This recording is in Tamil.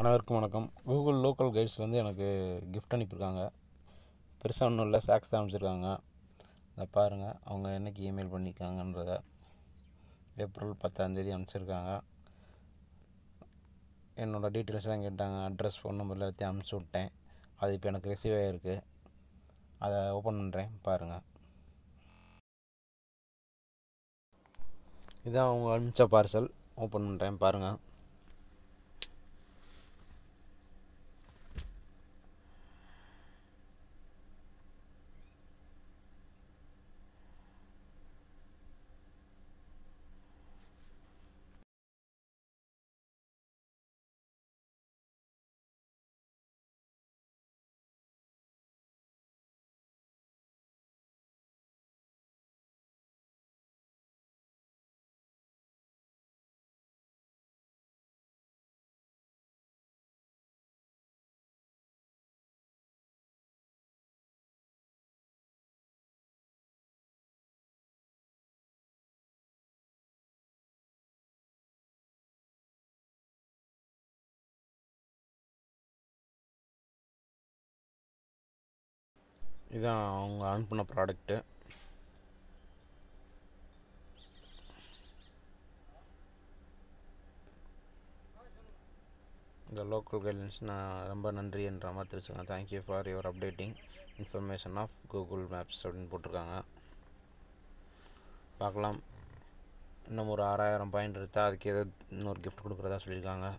அனைவருக்கும் வணக்கம் கூகுள் லோக்கல் கைட்ஸ் வந்து எனக்கு கிஃப்ட் அனுப்பியிருக்காங்க பெருசாக ஒன்றும் இல்லை சாக்ஸ் தான் அனுப்பிச்சிருக்காங்க அதை பாருங்கள் அவங்க என்றைக்கு இமெயில் பண்ணியிருக்காங்கன்றத ஏப்ரல் பத்தாந்தேதி அனுப்பிச்சிருக்காங்க என்னோடய டீட்டெயில்ஸ்லாம் கேட்டாங்க அட்ரஸ் ஃபோன் நம்பர் எல்லாத்தையும் அனுப்பிச்சி விட்டேன் அது இப்போ எனக்கு ரிசீவ் ஆகிருக்கு அதை ஓப்பன் பண்ணுறேன் பாருங்கள் இதான் அவங்க அனுப்பிச்ச பார்சல் ஓப்பன் பண்ணுறேன் பாருங்கள் இதான் அவங்க அனுப்பின ப்ராடக்ட்டு இந்த லோக்கல் கைட்லைன்ஸ் நான் ரொம்ப நன்றி என்ற மாதிரி தெரிஞ்சுக்கேன் thank you for your updating information of Google Maps அப்படின்னு போட்டிருக்காங்க பார்க்கலாம் இன்னும் ஒரு ஆறாயிரம் பாயிண்ட் எடுத்தால் அதுக்கு ஏதோ இன்னொரு கிஃப்ட் கொடுக்குறதா சொல்லியிருக்காங்க